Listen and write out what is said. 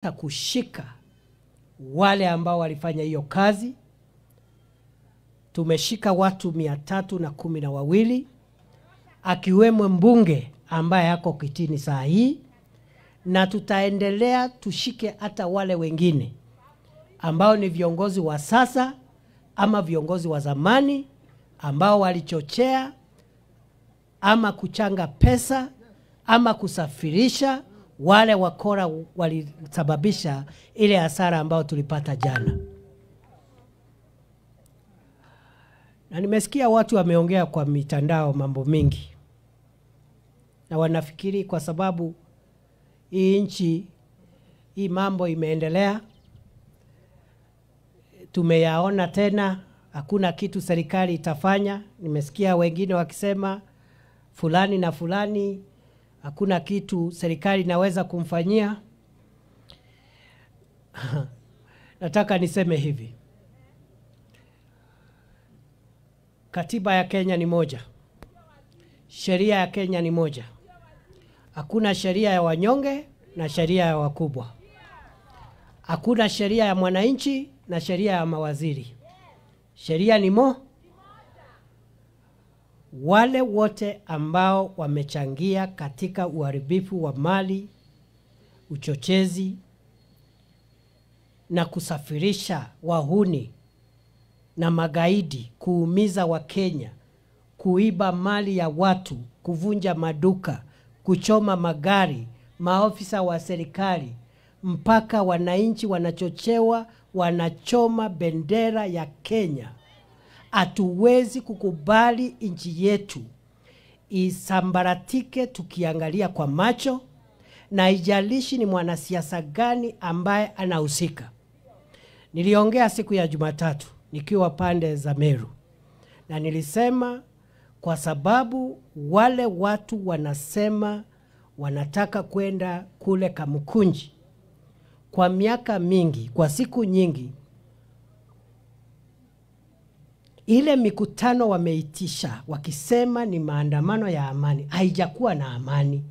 ta kushika wale ambao walifanya hiyo kazi. Tumeshika watu mia tatu na kumi na wawili akiwemo mbunge ambaye ako kitini saa hii, na tutaendelea tushike hata wale wengine ambao ni viongozi wa sasa ama viongozi wa zamani ambao walichochea ama kuchanga pesa ama kusafirisha wale wakora walisababisha ile hasara ambayo tulipata jana. Na nimesikia watu wameongea kwa mitandao mambo mengi, na wanafikiri kwa sababu hii nchi hii mambo imeendelea, tumeyaona tena, hakuna kitu serikali itafanya. Nimesikia wengine wakisema fulani na fulani hakuna kitu serikali inaweza kumfanyia. Nataka niseme hivi, katiba ya Kenya ni moja, sheria ya Kenya ni moja. Hakuna sheria ya wanyonge na sheria ya wakubwa. Hakuna sheria ya mwananchi na sheria ya mawaziri. Sheria ni moja wale wote ambao wamechangia katika uharibifu wa mali, uchochezi na kusafirisha wahuni na magaidi, kuumiza Wakenya, kuiba mali ya watu, kuvunja maduka, kuchoma magari, maofisa wa serikali, mpaka wananchi wanachochewa, wanachoma bendera ya Kenya Hatuwezi kukubali nchi yetu isambaratike tukiangalia kwa macho, na ijalishi ni mwanasiasa gani ambaye anahusika. Niliongea siku ya Jumatatu nikiwa pande za Meru na nilisema kwa sababu wale watu wanasema wanataka kwenda kule Kamukunji kwa miaka mingi, kwa siku nyingi ile mikutano wameitisha wakisema ni maandamano ya amani, haijakuwa na amani.